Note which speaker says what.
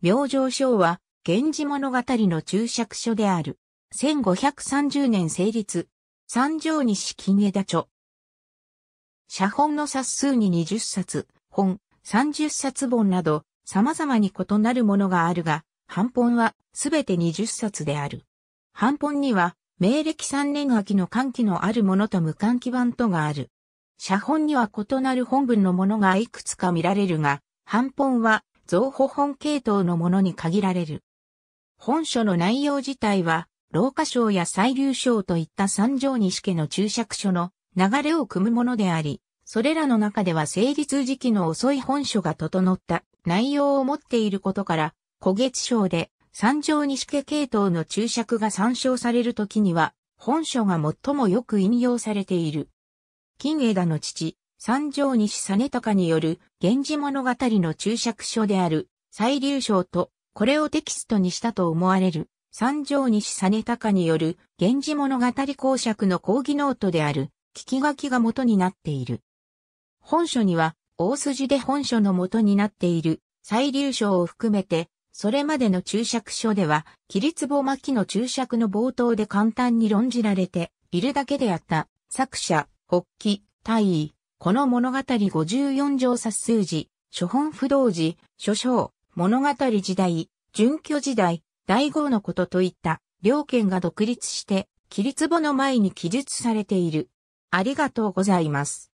Speaker 1: 明星
Speaker 2: 書は、源氏物語の注釈書である。1530年成立。三条西金枝著。写本の冊数に20冊、本、30冊本など、様々に異なるものがあるが、版本はすべて20冊である。版本には、明暦3年秋の歓気のあるものと無歓記版とがある。写本には異なる本文のものがいくつか見られるが、版本は増補本系統のものに限られる。本書の内容自体は、老化症や細流症といった三条西家の注釈書の流れを組むものであり、それらの中では成立時期の遅い本書が整った内容を持っていることから、古月賞で三条西家系統の注釈が参照されるときには、本書が最もよく引用されている。金枝の父、三条西実隆による源氏物語の注釈書である再流章と、これをテキストにしたと思われる三条西実隆による源氏物語公爵の講義ノートである聞き書きが元になっている。本書には、大筋で本書の元になっている再流章を含めて、それまでの注釈書では、桐壺巻の注釈の冒頭で簡単に論じられているだけであった、作者、北起、大尉、この物語54条冊数字、諸本不動寺、諸章、物語時代、準拠時代、第五のことといった両権が独立して、キリ簿の前に記述されている。ありがとうございます。